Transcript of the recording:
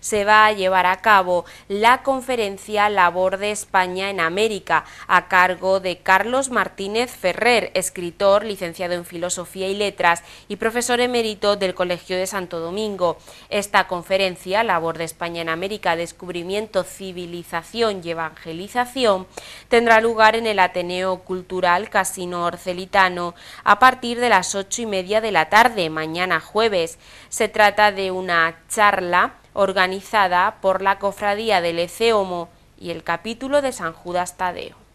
se va a llevar a cabo la conferencia Labor de España en América, a cargo de Carlos Martínez Ferrer, escritor, licenciado en Filosofía y Letras y profesor emérito del Colegio de Santo Domingo. Esta conferencia, Labor de España en América, Descubrimiento, Civilización y Evangelización, tendrá lugar en el Ateneo Cultural Casino Orcelitano a partir de las ocho y media de la tarde, mañana jueves. Se trata de una charla organizada por la Cofradía del Eceomo y el capítulo de San Judas Tadeo.